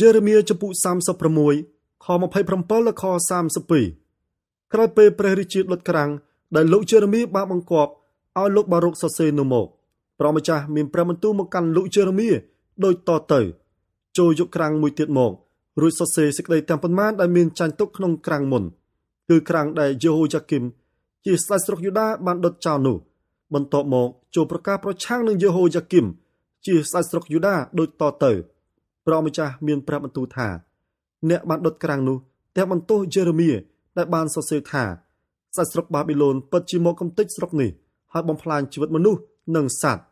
យេរេមៀចំពុ36ខ27ដល់ខ32ក្រោយពេលព្រះរាជាដុតក្រាំងដែលលោកយេរេមៀបានបង្គាប់ឲ្យលោកបារុកសរសេរនោះមកព្រះម្ចាស់មានព្រះបន្ទូលមកកាន់លោកយេរេមៀដូចតទៅ ចូលយកក្រាំងមួយទៀតមករួចសរសេរសេចក្តីតាមប៉ុន្មានដែលមានចាញ់ទុកក្នុងក្រាំងមុនគឺក្រាំងដែលយេហូយ៉ាគីមជាស្ដេចស្រុកយូដាបានដុតចោលនោះ បន្ទាប់មកចូលប្រកាសប្រឆាំងនឹងយេហូយ៉ាគីមជាស្ដេចស្រុកយូដាដូចតទៅប្រម្ចាស់មានប្រាប់បន្ទូលថាអ្នកបានដុតក្រាំងនោះតែបន្ទោសយេរេមៀដែលបានសរសេរថាសាច់ស្រុកបាប៊ីឡូនពិតជាមកកំទេចស្រុកនេះហើយបំផ្លាញជីវិតមនុស្សនិងសត្វ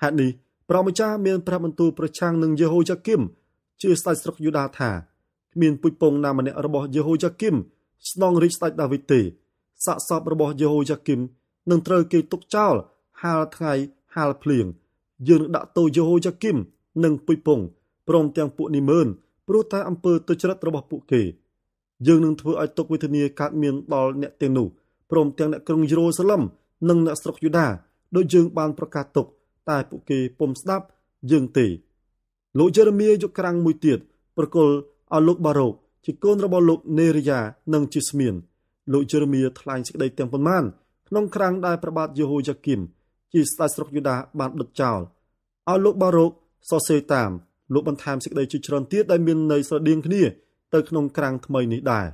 ហេតុនេះព្រះម្ចាស់មានប្រាប់បន្ទូលប្រឆាំងនឹងយេហូយ៉ាគីមជាស្ដេចស្រុកយូដាថាគ្មានពុជពងណាម្នាក់របស់យេហូយ៉ាគីមស្នងរាជស្ដេចដាវីតទេសាកសពរបស់យេហូយ៉ាគីមនឹងត្រូវគេទុកចោលហាលថ្ងៃហាលភ្លៀងយើងនឹងដាក់ទោសយេហូយ៉ាគីមនិងពុជពងព្រមទាំងពួកនិមឺនព្រោះតែអំពើទុច្ចរិតរបស់ពួកគេយើងនឹងធ្វើឲ្យទុកវេទនាកើតមានដល់អ្នកទាំងនោះព្រមទាំងអ្នកក្រុងយេរូសាឡិមនិងអ្នកស្រុកយូដា ដូចយើងបានប្រកាសទុក តែពួកគេពុំស្ដាប់យើងទេ លោកយេរេមៀយកក្រាំងមួយទៀតប្រគល់ឲ្យលោកបារ៉ូកជាកូនរបស់លោកនេរីយ៉ានិងជាស្មៀនលោកយេរេមៀថ្លែងសេចក្តីទាំងប៉ុន្មានក្នុងក្រាំងដែលប្របាទយេហូយ៉ាគីមជាស្ដេចស្រុកយូដាបានដុតចោលឲ្យលោកបារ៉ូកសរសេរតាមលោកបន្ថែមសេចក្តីជាច្រើនទៀតដែលមាននៅស្រដៀងគ្នាទៅក្នុងក្រាំងថ្មីនេះដែរ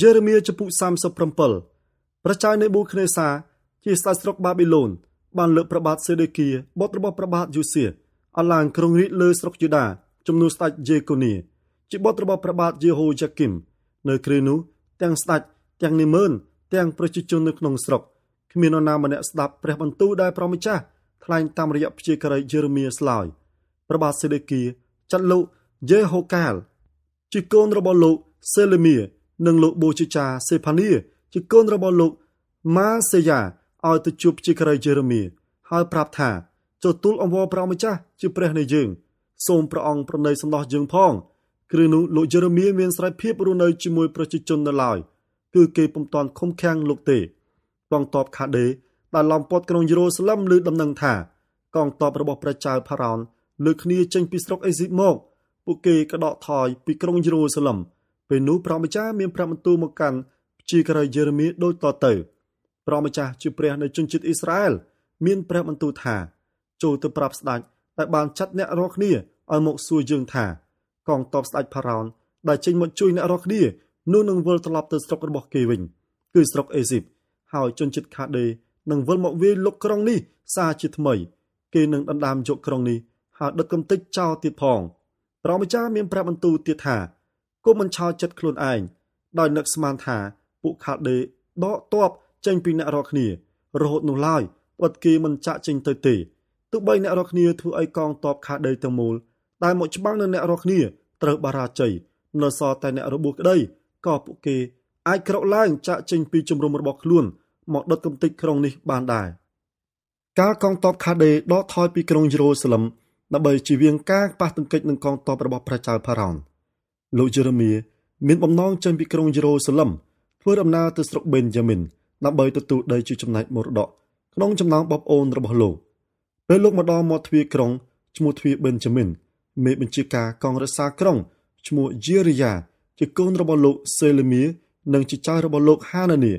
យេរេមៀចំពុ37ប្រជ័យនៃប៊ូខេនេសាជាស្ដេចស្រុកបាប៊ីឡូនបានលើកប្របាទសេដេគៀបុត្ររបស់ប្របាទយូសៀអឡាងគ្រងរាជលើស្រុកយូដាជំនួសស្ដេចយេកូនីជាបុត្ររបស់ប្របាទយេហូយ៉ាគីមនៅគ្រានោះទាំងស្ដេចទាំងនិមឺនទាំងប្រជាជននៅក្នុងស្រុកគ្មាននរណាម្នាក់ស្ដាប់ព្រះបន្ទូលដែលប្រមិចាស់ថ្លែងតាមរយៈព្យាការីយេរេមៀស្លោយព្រះបាទសេដេគីចាត់លោកយេហូកាល ជាកូនរបស់លោកសេលេមៀនិងលោកបូជាចាសេផានីជាកូនរបស់លោកម៉ាសេយ៉ាឲ្យទៅជួបព្យាការីយេរេមៀហើយប្រាប់ថាចូលទូលអង្វរព្រះម្ចាស់ជាព្រះនៃយើងសូមព្រះអង្គប្រណីសំណោះយើងផងគ្រឿងនោះលោកយេរេមៀមានស្រ័យភាពរស់នៅជាមួយប្រជាជននៅឡើយគឺ គេពុំតាន់ខំខាំងលោកទេកងតបខាដេដែលឡោមព័ទ្ធក្នុងយេរូសាឡិមលើដំណឹងថា កងទ័ពរបស់ព្រះចៅផារ៉ោនលើគ្នាចេញពីស្រុកអេស៊ីបមក ពួកគេក៏ដកថយពីក្រុងយេរូសាឡិមពេលនោះព្រះម្ចាស់មាន ប្រាប់បន្ទូលមកកាន់ជាក្រៃយេរេមៀដូចតទៅព្រះម្ចាស់ជាព្រះនៃជនជាតិអ៊ីស្រាអែលមានព្រះបន្ទូលថាចូលទៅប្រាប់ស្ដេចដែលបានចាត់អ្នករាល់គ្នាឲ្យមកសួរយើងថាកងទ័ពស្ដេចផារ៉ោនដែលចេញមកជួយអ្នករាល់គ្នានោះនឹងវិលត្រឡប់ទៅស្រុករបស់គេវិញគឺស្រុកអេស៊ីបហើយជនជាតិខាដេនឹងវិលមកវាយលុកក្រុងនេះសារជាថ្មីគេនឹងដណ្ដើមយកក្រុងនេះហើយដុតកំទេចចោលទៀតផងព្រះម្ចាស់មានប្រាប់បន្ទូលទៀតថាគុំមិនឆោតចិត្តខ្លួនឯងដោយនឹកស្មានថាពួកខាល់ដេដកទ័ពចេញពីអ្នករកគ្នារហូតនោះឡើយបាត់គេមិនចាក់ចេញទៅទេទោះបីអ្នករកគ្នាធ្វើឲ្យកងទ័ពខាល់ដេទាំងមូលដែលមកច្បាំងនៅអ្នករកគ្នាត្រូវបារាជ័យនៅសល់តែអ្នករបួសក្តីក៏ពួកគេអាចក្រោកឡើងចាក់ចេញពីជំរំរបស់ខ្លួនមកដុតកំទេចក្រុងនេះបានដែរកាលកងទ័ពខាដេដកថយ ពីក្រុងយេរូសាឡិមដើម្បីជៀសវាងការប៉ះទង្គិចនឹងកងទ័ពរបស់ព្រះចៅផារ៉ោនលោកយេរេមៀមានបំណងចេញពីក្រុងយេរូសាឡិមធ្វើដំណើរទៅស្រុកបេនយ៉ាមីនដើម្បីទទួលដីជាចំណែកមរតកក្នុងចំណោមបងប្អូនរបស់លោកពេលលោកមកដល់មាត់ទ្វារក្រុងឈ្មោះទ្វារបេនយ៉ាមីនមេបញ្ជាការកងរក្សាក្រុងឈ្មោះយេរីយ៉ាជាកូនរបស់លោកសេលេមៀនិងជាចៅរបស់លោកហានានី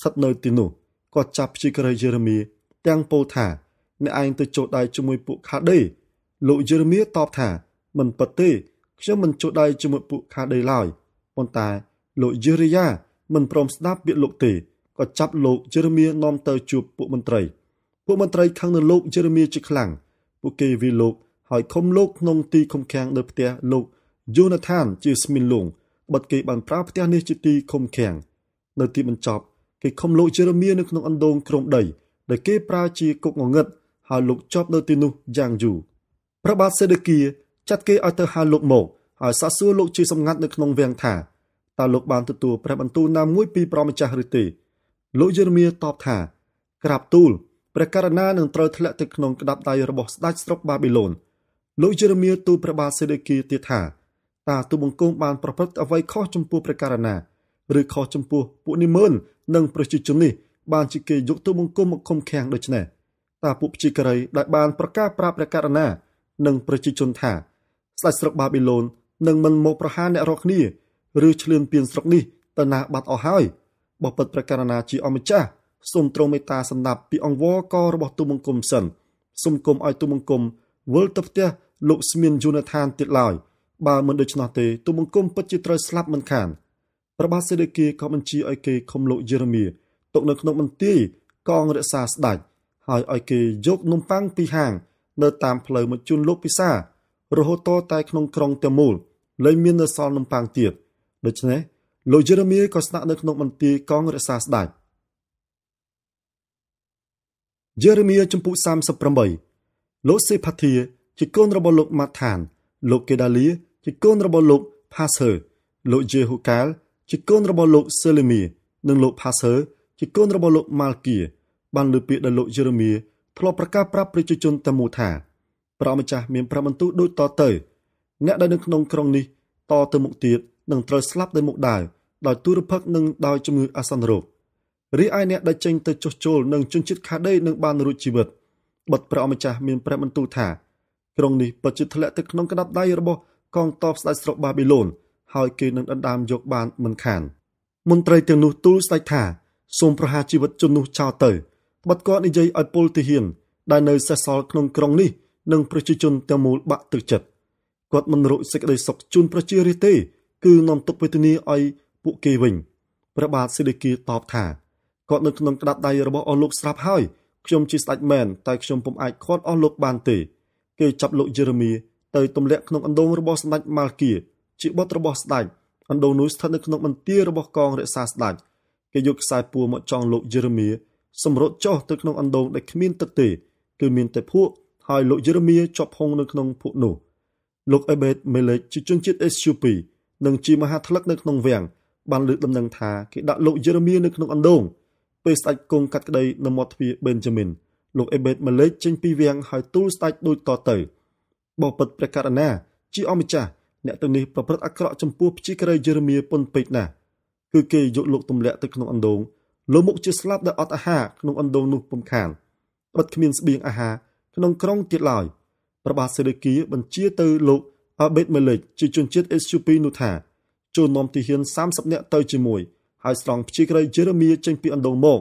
ស្ថិតនៅទីនោះក៏ចាប់ព្យាករយេរេមៀទាំងពោលថាអ្នកឯងទៅចូលដៃជាមួយពួកខាដេលោកយេរេមៀតបថា មិនពិតទេ ខ្ញុំមិនចូលដៃជាមួយពួកខាដេឡើយប៉ុន្តែលោកយេរេយ៉ាមិនព្រមស្ដាប់ពាក្យលោកទេក៏ចាប់លោកយេរេមៀនាំទៅជួបពួកមន្ត្រីពួកមន្ត្រីខឹងនៅលោកយេរេមៀជាខ្លាំងពួកគេវាលោក ហើយឃុំលោកក្នុងទីឃុំឃាំងនៅផ្ទះលោក យូណាថានជាស្មីនលងបាត់គេបានប្រើផ្ទះនេះជាទីឃុំឃាំងនៅទីបញ្ចប់គេខំលោកជេរមៀនៅក្នុងអណ្ដូងក្រោមដីដែលគេប្រើជាគុកងងឹតហើយលោកជាប់ នៅទីនោះយ៉ាងយូរព្រះបាទសេដេគីចាត់គេឲ្យទៅហៅលោកមកហើយសាកសួរលោកជាសម្ងាត់នៅក្នុងវាំងថាតើលោកបានទទួលព្រះបន្ទូលណាមួយពីព្រះម្ចាស់ឬទេ លោកយេរេមៀតបថាក្រាបទូលព្រះករណានឹងត្រូវធ្លាក់ទៅក្នុងក្តាប់ដៃរបស់ស្ដេចស្រុកបាប៊ីឡូនលោកយេរេមៀទូលព្រះបាទសេដេគីទៀតថាតើទូបង្គំបាន ប្រព្រឹត្តអ្វីខុសចំពោះព្រះករណាឬខុសចំពោះពួកនិមឺននិងប្រជាជននេះបានជាគេយកទៅបង្គំមកខំខាំងដូច្នេះតាពួកព្យាការីដែលបាន ប្រកាសប្រាប់ព្រះករណានិងប្រជាជនថា ស្ដេចស្រុកបាប៊ីឡូននឹងមិនមកប្រហារអ្នករកគ្នាឬឈ្លានពានស្រុកនេះទៅណា បាត់អស់ហើយបើពិតព្រះករណាជាអម្ចាស់សូមទ្រង់មេត្តាសម្ដាប់ពីអង្វរករបស់ទូមង្គមសិនសូមគុំឲ្យទូមង្គមវិលទៅផ្ទះលោកស្មៀនយូណាថានទៀតឡើយបើមិនដូច្នោះទេទូមង្គមពិតជាត្រូវស្លាប់មិនខាន។ប្របាទសេដេគីក៏បញ្ជាឲ្យគេឃុំលោកយេរេមៀទុកនៅក្នុងបន្ទាយកងរក្សាស្ដេចហើយឲ្យ គេយកនំប៉័ងពីហាងនៅតាម ផ្លូវមកជូនលោកពិសារហូតតតែក្នុងក្រុងទាំងមូលលែងមាននៅសល់នំប៉័ងទៀតដូច្នេះ លោកយេរេមៀក៏ស្នាក់នៅក្នុងបន្ទាយកងរក្សាស្ដេចយេរេមៀចំពុ38លោកសេផាធាជាកូនរបស់លោកម៉ាថានលោកកេដាលីជាកូនរបស់លោក ផាសើលោកយេហូកាលជាកូនរបស់លោក សេលេមៀនិងលោកផាសើជាកូនរបស់លោកម៉ាល់គៀបានលើពាក្យដល់លោកយេរេមៀធ្លាប់ប្រកាសប្រាប់ប្រជាជនតាមូថាព្រះម្ចាស់មានប្រាប់បន្ទូលដូចតទៅអ្នកដែលនៅក្នុងក្រុងនេះតទៅមុខទៀតនឹងត្រូវស្លាប់ដោយមុខដាវដោយទុរភិក្សនិងដោយជំងឺអាសន្នរោគរីឯអ្នកដែលចេញទៅចុះចូលនឹងជនជាតិខាដេនឹងបានរួចជីវិតបិទព្រះម្ចាស់មានប្រាប់បន្ទូលថាក្រុងនេះពិតជាធ្លាក់ទៅក្នុងកណ្ដាប់ដៃរបស់កងទ័ពស្ដេចស្រុកបាប៊ីឡូនហើយគេនឹងដណ្ដើមយកបានមិនខាន មន្ត្រីទាំងនោះ ទូលស្ដេចថាសូមប្រហារជីវិតជននោះចោលទៅបិទគាត់និយាយឲ្យពលទាហាន ដែលនៅសេសសល់ក្នុងក្រុងនេះនិងប្រជាជន ទាំងមូលបាក់ទឹកចិត្តគាត់មិនរកសេចក្តីសុខជូនប្រជារាស្ត្រទេ គឺនាំទុក្ខវេទនាឲ្យ ពួកគេវិញព្រះបាទសេដេគីតបថាគាត់នៅក្នុងក្តាប់ដៃរបស់អស់លោកស្រាប់ហើយខ្ញុំជាស្ដេចមែនតែខ្ញុំពុំអាចខាត់អស់លោកបានទេ គេចាប់លោកយេរេមៀទៅទម្លាក់ក្នុងអណ្ដូងរបស់សម្ដេចម៉ាល់គីជាបុត្ររបស់ស្ដេចអណ្ដូងនោះស្ថិតនៅក្នុងបន្ទាយរបស់កងរក្សាស្ដេចគេយកខ្សែពួរមកចងលោកយេរេមៀសម្រុតចុះទៅក្នុងអណ្ដូងដែលគ្មានទឹកទេគឺមានតែភក់ហើយលោកយេរេមៀជាប់ហុងនៅក្នុងភក់នោះលោកអេបេតមេលេកជាជនជាតិអេស្យូពីនិងជាមហាថ្លឹកនៅក្នុងវាំងបានលើកដំណឹងថាគេដាក់លោកយេរេមៀនៅក្នុងអណ្ដូងពេលស្ដេចគង់កាត់ក្តីនៅមាត់ទ្វារបេនជាមីនលោកអេបេតម៉ាលេកចេញពីវាំងហើយទូលស្ដេចដូចតទៅបបិទ្ធព្រះករណាជាអម្ចាស់អ្នកទាំងនេះប្រព្រឹត្តអាក្រក់ចំពោះព្យាករយេរេមៀប៉ុនពេកណាស់គឺគេយកលោកទម្លាក់ទៅក្នុងអណ្ដូងលោកមុខជាស្លាប់ដោយអត់អាហារក្នុងអណ្ដូងនោះពំខានបិទគ្មានស្បៀងអាហារក្នុងក្រុងទៀតឡើយព្រះបាទសេដេគីបញ្ជាទៅលោកអាបេតមេលិកជាជនជាតិអេស្យូពីនោះថាចូលនាំទាហាន30នាក់ទៅជាមួយ ហើយស្រង់ព្យាករយេរេមៀចេញពីអណ្ដូងមក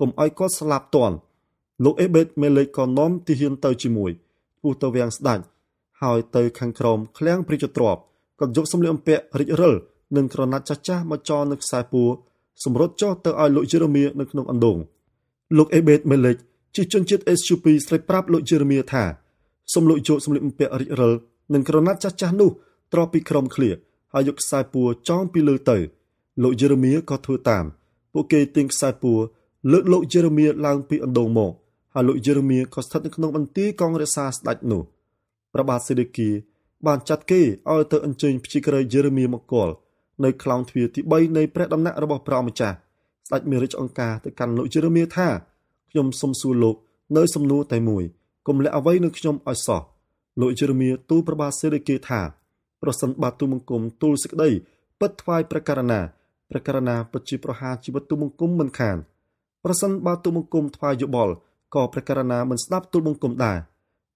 កុំឲ្យគាត់ស្លាប់ទាន់លោកអេបេតមេលិកក៏នាំទាហានទៅជាមួយពុះទៅវាំងស្ដាច់ហើយទៅ ខាងក្រោមឃ្លាំងព្រាជទ្របក៏យកសម្លៀកបំពាក់រិចរិលនិងក្រណាត់ចាស់ចាស់មកចងនៅខ្សែពួរសម្រុតចុះទៅឲ្យលោកយេរេមៀនៅក្នុងអណ្ដូងលោកអេបេតមេលិកជាជនជាតិអេស្យូពីស្រីប្រាប់លោកយេរេមៀថាសូមលោកយកសម្លៀកបំពាក់រិចរិលនិងក្រណាត់ចាស់ចាស់នោះត្រប់ពីក្រុមឃ្លៀហើយយកខ្សែពួរចងពីលើទៅលោកយេរេមៀក៏ធ្វើតាម ពួកគេទាញខ្សែពួរលើកលោកយេរេមៀឡើងពីអណ្ដូងមកហើយលោកយេរេមៀក៏ស្ថិតនៅក្នុងបន្ទាយកងរក្សាស្ដេចនោះ។ព្រះបាទសេដេគីបានចាត់គេឲ្យទៅអញ្ជើញព្យាក្រឹយយេរេមៀមកគល់នៅខ្លោងទ្វារទី3នៃព្រះដំណាក់របស់ព្រះម្ចាស់ស្ដេចមេរិចអង្ការទៅកាន់លោកយេរេមៀថាខ្ញុំសុំសួរលោកនៅសំណួរតែមួយកុំលាក់អ្វីនឹងខ្ញុំឲ្យសោះលោកយេរេមៀទូលព្រះបាទសេដេគីថាប្រសិនបាទទូលបង្គំទូលសេចក្តីពិតថ្វាយព្រះករណាព្រះករណាពិតជា ប្រហារជីវិតទូលបង្គំមិនខានប្រសិនបើទូលបង្គំថ្វាយយោបល់ក៏ព្រះករណាមិនស្ដាប់ទូលបង្គំដែរ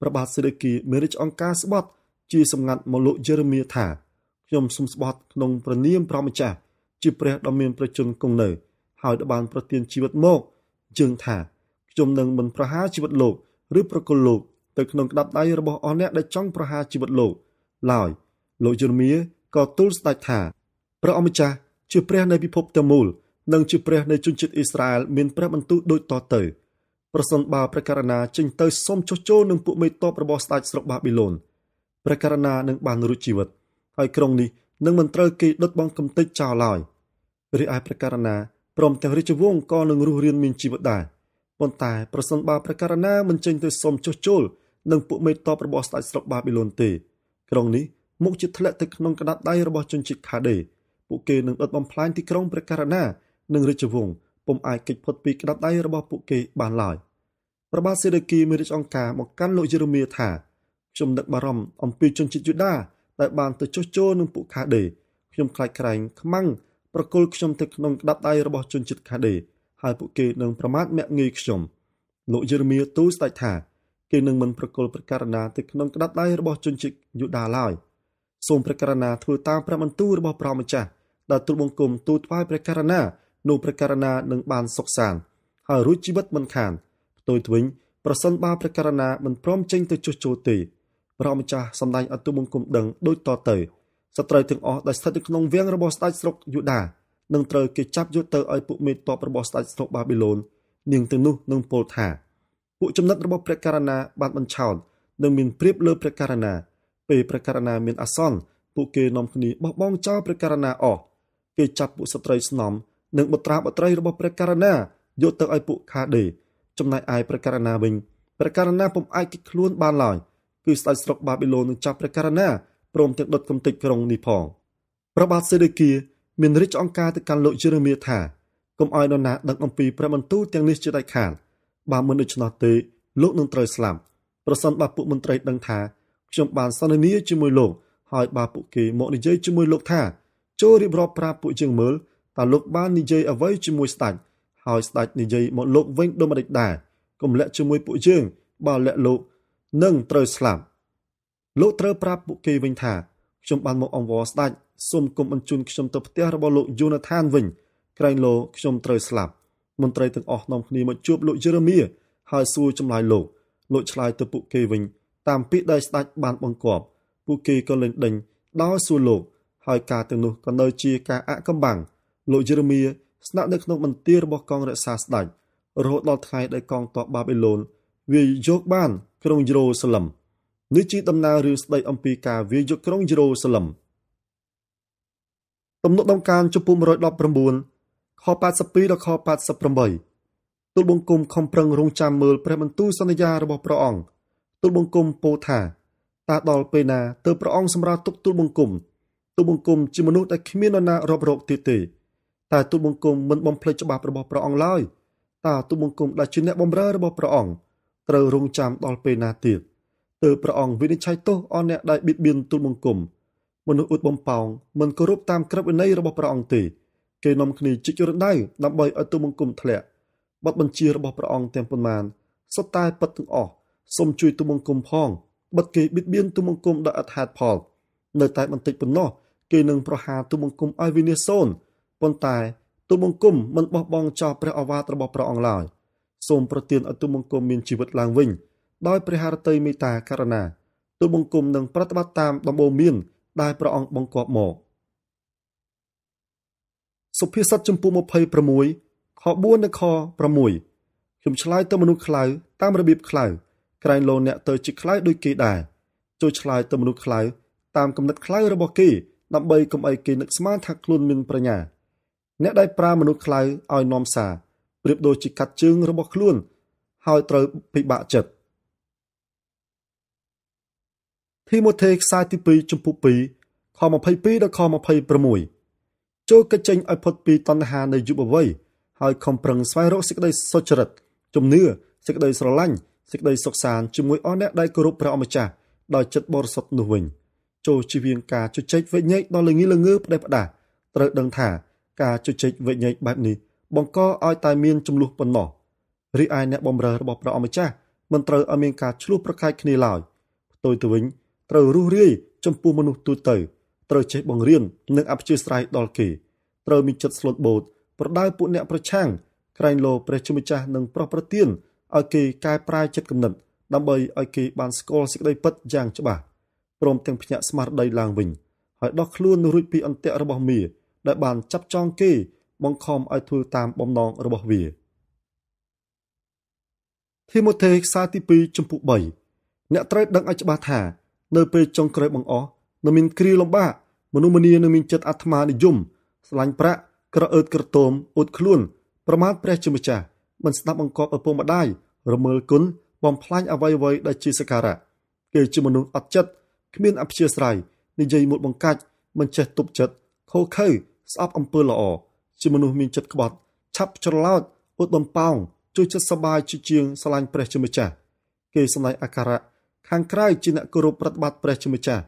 ព្រះបាទសេដេគីមានរាជអង្គការស្បត់ជាសម្ងាត់មកលោកយេរេមៀថាខ្ញុំសូមស្បត់ក្នុងព្រះនាមព្រះម្ចាស់ជាព្រះដ៏មាន ប្រជញ្ញគង់នៅហើយបានប្រទានជីវិតមកជើងថាខ្ញុំនឹងមិនប្រហារជីវិតលោកឬប្រគល់លោក ទៅក្នុងក្តាប់ដៃរបស់អស់អ្នកដែលចង់ប្រហារជីវិតលោកឡើយលោកយេរេមៀក៏ទូលស្ដេចថាព្រះអម្ចាស់ជាព្រះនៃពិភពទាំងមូលនិងជាព្រះនៃជនជាតិអ៊ីស្រាអែលមានព្រះបន្ទូលដូចតទៅប្រសិនបើព្រះករណាចេញទៅសុំចុះចូលនឹងពួកមេតបរបស់ស្ដេចស្រុកបាប៊ីឡូនព្រះករណានឹងបានរួចជីវិតហើយក្រុងនេះនឹងមិនត្រូវគេដុតបង់កំទេចចោលឡើយរីឯព្រះករណាព្រមទាំងរាជវង្សក៏នឹងរស់រានមានជីវិតដែរប៉ុន្តែប្រសិនបើព្រះករណាមិនចេញទៅសុំចុះចូលនឹងពួកមេតបរបស់ស្ដេចស្រុកបាប៊ីឡូនទេក្រុងនេះមុខជាធ្លាក់ទៅក្នុងកណ្ដាប់ដៃរបស់ជនជាតិខាដេពួកគេនឹងដុតបំផ្លាញទីក្រុងព្រះករណានិងរាជវង្សពុំអាចគេចផុតពីក្តាប់ដៃរបស់ពួកគេបានឡើយប្របាទសេដេគីមេរិចអង្គការបង្កាន់លោកយេរេមៀថាខ្ញុំនឹកបារម្ភអំពីជនជាតិយូដា ដែលបានទៅចុះចូលនឹងពួកខាដេខ្ញុំខ្លាចក្រែងខ្មាំងប្រគល់ខ្ញុំទៅក្នុងក្តាប់ដៃរបស់ជនជាតិខាដេហើយពួកគេនឹងប្រមាថមាក់ងាយខ្ញុំលោកយេរេមៀទូស្ដេចថាគេនឹងមិនប្រគល់ប្រការណាទៅក្នុងក្តាប់ដៃរបស់ជនជាតិយូដាឡើយសូមប្រការណាធ្វើតាមព្រះបន្ទូលរបស់ព្រះម្ចាស់ដែលទ្រង់បង្គំទូលថ្វាយព្រះករណានោះព្រះករណានឹងបានសុខសាន្តហើយរួចជីវិតមិនខានផ្ទុយទៅវិញប្រសិនបើព្រះករណាមិនព្រមចេញទៅជួសជុលទេព្រះម្ចាស់សម្ដែងអទុបង្គំដឹងដូចតទៅសត្រូវទាំងអស់ដែលស្ថិតនៅក្នុងវាំងរបស់ស្ដេចស្រុកយូដានឹងត្រូវគេចាប់យកទៅឲ្យពួកមេតបរបស់ស្ដេចស្រុកបាប៊ីឡូននាងទាំងនោះនឹងពោលថាពួកចំណិតរបស់ព្រះករណាបានបញ្ឆោតនិងមានព្រៀបលើព្រះករណា ពេលព្រះករណាមានអាសន្នពួកគេនាំគ្នាបោះបង់ចោលព្រះករណាអស់គេចាប់ពួកសត្រូវស្នំនិងបុត្រាបុត្រីរបស់ព្រះករណាយកទៅឲ្យពួកខាដេចំណែកឯព្រះករណាវិញព្រះករណាពុំអាចគេចខ្លួន បានឡើយគឺស្ដេចស្រុកបាប៊ីឡូននឹងចាប់ព្រះករណាព្រមទាំងដុតកំទេចក្រុងនេះផងព្រះបាទសេដេគីមានរាជអង្ការទៅកាន់លោកយេរេមៀថាកុំឲ្យនរណាដឹងអំពីព្រះបន្ទូលទាំងនេះជាដាច់ខាតបើមិនដូច្នោះទេលោកនឹងត្រូវស្លាប់ប្រសិនបើពួកមន្ត្រីដឹងថាខ្ញុំបាន សន្ទនាជាមួយលោកហើយបើពួកគេមកនិយាយជាមួយលោកថាចូលរៀបរាប់ប្រាប់ពួកយើងមើលថាលោកបាននិយាយអ្វីជាមួយស្ដេចហើយស្ដេចនិយាយមកលោកវិញដូចម្ដេចដែរកុំលាក់ជាមួយពួកយើងបើលាក់លោកនឹងត្រូវស្លាប់លោកត្រូវប្រាប់ពួកគេវិញថាខ្ញុំបានមកអង្វរស្ដេចសូមកុំអញ្ជូនខ្ញុំទៅផ្ទះរបស់លោក យូណាថានវិញ ក្រែងលោកខ្ញុំត្រូវស្លាប់មន្ត្រីទាំងអស់នាំគ្នាមកជួបលោកយេរេមៀហើយសួរចម្លើយលោកលោកឆ្លើយទៅពួកគេវិញ តាមពាក្យដែលស្ដេចបានបង្គាប់ពួកគេក៏លែងដេញដោយសួរលោក ហើយការទាំងនោះក៏នៅជាការអកំបាំងលោកយេរេមៀស្នាក់នៅក្នុងបន្ទាយរបស់កងរក្សាស្ដេចរហូតដល់ថ្ងៃដែលកងទ័ពបាប៊ីឡូនវាយយកបាន ក្រុងយេរូសាឡិមនេះជាដំណើររឿងស្ដីអំពីការវាយយកក្រុងយេរូសាឡិមទំនុកដំការចំពោះ119ខ82ដល់ខ88ទូលបង្គំខំប្រឹងរងចាំមើលព្រះបន្ទូលសន្យារបស់ព្រះអង្គទូលបង្គំពោលថាតើដល់ពេលណាទើបព្រះអង្គសម្រាប់ទុកទូលបង្គំទូលបង្គំជាមនុស្សដែលគ្មាននរណារាប់រកទៀតទេតែទូតបង្គំមិនបំភ្លេចច្បាប់របស់ព្រះអង្គឡើយតែទូតបង្គំដែលជាអ្នកបម្រើរបស់ព្រះអង្គត្រូវរងចាំដល់ពេលណាទៀតទើបព្រះអង្គវិនិច្ឆ័យទោសអស់អ្នកដែលបៀតបៀនទូលបង្គំមនុស្សអ៊ុតបំប៉ោងមិនគោរពតាមក្រឹតវិន័យរបស់ព្រះអង្គទេគេនាំគ្នាជីករណ្ដៅដើម្បីឲ្យទូលបង្គំធ្លាក់បទបញ្ជារបស់ព្រះអង្គទាំងប៉ុន្មានសុទ្ធតែពិតទាំងអស់សូមជួយទូលបង្គំផងបិទគេបៀតបៀនទូលបង្គំដោយអត់ហេតុផល នៅតែបន្តិចប៉ុណ្ណោះគេនឹងប្រហារទូលបង្គំឲ្យវិនាសសូន្យប៉ុន្តែទូលបង្គំមិនបោះបង់ចោលព្រះអវាទរបស់ព្រះអង្គឡើយសូមប្រទានឲ្យទូលបង្គំមានជីវិតឡើងវិញដោយព្រះハរតីមេត្តាករណាទូលបង្គំនឹងប្រតិបត្តិតាមដំបូន្មាន ដែលព្រះអង្គបង្គាប់មកសុភាសិតចំពោះ26ខ4និងខ6ខ្ញុំឆ្លើយទៅមនុស្សខ្លៅតាមរបៀបខ្លៅក្រែងលោអ្នកទៅជាខ្លៅដូចគេដែរចូលឆ្លើយទៅមនុស្សខ្លៅតាមគំនិតខ្លៅរបស់គេដើម្បីកុំឲ្យគេនឹកស្មានថាខ្លួនមានប្រាជ្ញាអ្នកដែលប្រើមនុស្សខ្លៅឲ្យនាំសារប្រៀបដូចជាកាត់ជើងរបស់ខ្លួន ហើយត្រូវពិបាកចិត្តធីម៉ូថេខ្សែទី2ចំពុះ2ខ22ដល់ខ26ចូលកិច្ចចេញឲ្យផុតពីតណ្ហានៃយុវវ័យហើយខំប្រឹងស្វែងរកសេចក្តីសុចរិតជំនឿសេចក្តីស្រឡាញ់សេចក្តីសុខសាន្តជាមួយអស់អ្នកដែលគោរពព្រះអម្ចាស់ដោយចិត្តបរិសុទ្ធនោះវិញចូលជីវៀងការជជែកវិញ្ញាណដល់ល្ងីល្ងើផ្ដេសផ្ដាសត្រូវដឹងថាការជជែកវិញ្ញាណបែបនេះបង្កឲ្យតែមានចំនួនប៉ុណ្ណោះរីឯអ្នកបំរើរបស់ព្រះអម្ចាស់មិនត្រូវឲ្យមានការឈ្លោះប្រកែកគ្នាឡើយផ្ទុយទៅវិញត្រូវរុះរាយ ចំពោះមនុស្សទូទៅត្រូវចេះបង្រៀននិងអព្យាស្រ័យដល់គេត្រូវមានចិត្តស្លូតបូតប្រដៅពួកអ្នកប្រឆាំងក្រែងលោព្រះជាម្ចាស់និងប្រោះប្រទានឲ្យគេកែប្រែចិត្តគំនិតដើម្បីឲ្យគេបានស្គាល់សេចក្តីពិតយ៉ាងច្បាស់ព្រមទាំងភ្ញាក់ស្មារតីឡើងវិញហើយដោះខ្លួនរួចពីអន្ទាក់របស់មីដែលបានចាប់ចងគេ បង្ខំឲ្យធ្វើតាមបំណងរបស់វាធីម៉ូថេខ្សែទី2ចំពុះ3អ្នកត្រូវដឹងឲ្យច្បាស់ថា នៅពេលចុងក្រោយបង្អស់នឹងមានគ្រាលំបាកមនុស្សម្នានឹងមានចិត្តអាត្មានិយមស្រឡាញ់ប្រាក់ក្រអឺតក្រទមអ៊ុតខ្លួនប្រមាថព្រះជាម្ចាស់មិនស្ដាប់បង្គាប់ឪពុកម្ដាយរមើលគុណបំផ្លាញអ្វីៗដែលជាសក្ការៈគេជាមនុស្សអត់ចិត្តគ្មានអព្យាស្រ័យនិយាយមុតបង្កាច់មិនចេះទប់ចិត្តខូខើស្អប់អំពើល្អជាមនុស្សមានចិត្តក្បត់ឆាប់ ច្រឡោតអ៊ុតបំប៉ោងជួយចិត្តសបាយជាជាងស្រឡាញ់ព្រះជាម្ចាស់គេសម្ដែងអាការៈខាងក្រៅជាអ្នកគោរពប្រតិបត្តិព្រះជាម្ចាស់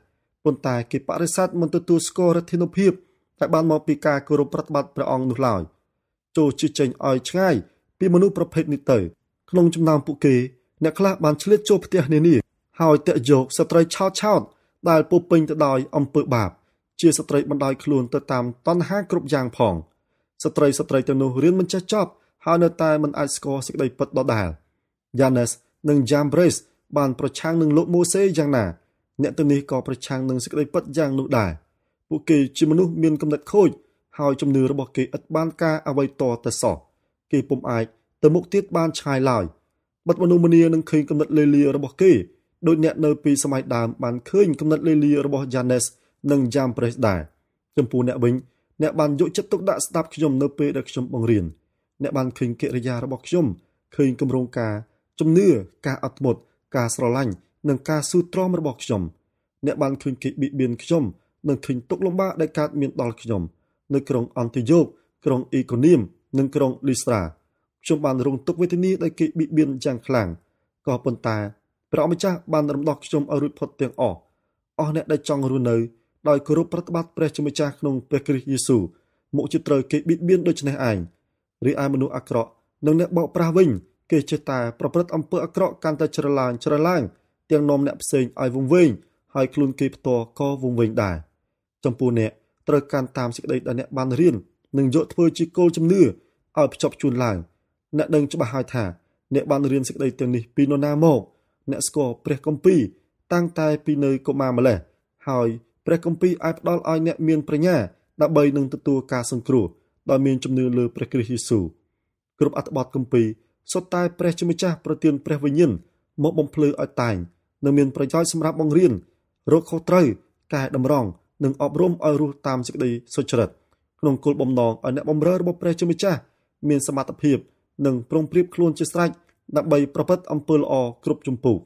ប៉ុន្តែគេបរិស័ទមិនទទួលស្គាល់រដ្ឋាភិបាលដែលបានមកពីការគោរពប្រតិបត្តិព្រះអង្គនោះឡើយចូលជិះចេញឲ្យឆ្ងាយពីមនុស្សប្រភេទនេះទៅក្នុងចំណោមពួកគេ អ្នកខ្លះបានឆ្លៀតចូលផ្ទះនានាហើយតាក់យកស្ត្រីឆោតឆោតដែលពុពេញទៅដោយអំពើបាបជាស្ត្រីបណ្ដោយខ្លួនទៅតាមតណ្ហាគ្រប់យ៉ាងផងស្ត្រីស្ត្រីទាំងនោះរៀនមិនចេះចប់ហើយនៅតែមិនអាចស្គាល់សេចក្តីពិតដដែល Yanes និង Jambres បានប្រឆាំងនឹងលោកម៉ូសេយ៉ាងណា អ្នកទាំងនេះក៏ប្រឆាំងនឹងសេចក្តីពិតយ៉ាងនោះដែរពួកគេជាមនុស្សមានគំនិតខូចហើយជំនឿរបស់គេឥតបាន ការអ្វីតទៅសោះគេពុំអាចទៅមុខទៀតបានឆាយឡើយបិទមនុស្សម្នានឹងឃើញគំនិតលេលារបស់គេដោយអ្នកនៅពីសម័យដើមបានឃើញគំនិតលេលារបស់ Yanes និងយ៉ាំប្រេសដែរចំពោះអ្នកវិញអ្នកបានយកចិត្តទុកដាក់ស្ដាប់ខ្ញុំនៅពេលដែលខ្ញុំបង្រៀនអ្នកបានឃើញកិរិយារបស់ខ្ញុំឃើញគម្រោងការជំនឿការអត់ធ្មត់ការស្រឡាញ់និងការស៊ូទ្រាំរបស់ខ្ញុំអ្នកបានឃើញគេបៀតបៀនខ្ញុំនិងឃើញទុកលំបាកដែលកើតមានដល់ខ្ញុំនៅក្រុងអន្តយោគក្រុងអ៊ីកូនីមនិងក្រុងលីស្ត្រាខ្ញុំបានរងទុក្ខវេទនាដែលគេបៀតបៀនយ៉ាងខ្លាំងក៏ប៉ុន្តែព្រះអម្ចាស់បានរំដោះខ្ញុំឲ្យរួចផុតទាំងអស់អស់អ្នកដែលចង់រស់នៅដោយគោរពប្រតិបត្តិព្រះជាម្ចាស់ក្នុង ព្រះគ្រីស្ទយេស៊ូវមុខជាត្រូវគេបៀតបៀនដូច្នេះឯងរីឯមនុស្សអាក្រក់និងអ្នកបោកប្រាស់វិញគេចេះតែប្រព្រឹត្តអំពើអាក្រក់កាន់តែច្រឡាញច្រឡាញទាំងនាំអ្នកផ្សេងឲ្យវង្វេងហើយខ្លួន គេផ្ទាល់ក៏វង្វេងដែរចំពោះអ្នកត្រូវកាន់តាមសេចក្តីដែលអ្នកបានរៀននិងយកធ្វើជាគោលជំនឿឲ្យភ្ជាប់ជូនឡើងអ្នកដឹងច្បាស់ហើយថាអ្នកបានរៀនសេចក្តីទាំងនេះពីនរណាមក អ្នកស្គាល់ព្រះគម្ពីរតាំងតែពីនៅកុមារម្លេះហើយព្រះគម្ពីរអាចផ្ដល់ឲ្យអ្នកមានប្រាជ្ញាដើម្បីនឹងទទួលការសង្គ្រោះដោយមានជំនឿលើព្រះគ្រីស្ទយេស៊ូវគ្រប់អត្ថបទគម្ពីរសុទ្ធតែព្រះជាម្ចាស់ប្រទានព្រះវិញ្ញាណមកបំភ្លឺឲ្យតែងនិងមានប្រយោជន៍សម្រាប់បង្រៀនរកខុសត្រូវកែតម្រង់និងអប់រំឲ្យរស់តាមសេចក្តីសុចរិតក្នុងគោលបំណងឲ្យអ្នកបម្រើរបស់ព្រះជាម្ចាស់មានសមត្ថភាពនិងប្រុងប្រៀបខ្លួនជាស្រេចដើម្បីប្រព្រឹត្តអំពើល្អគ្រប់ជំពូក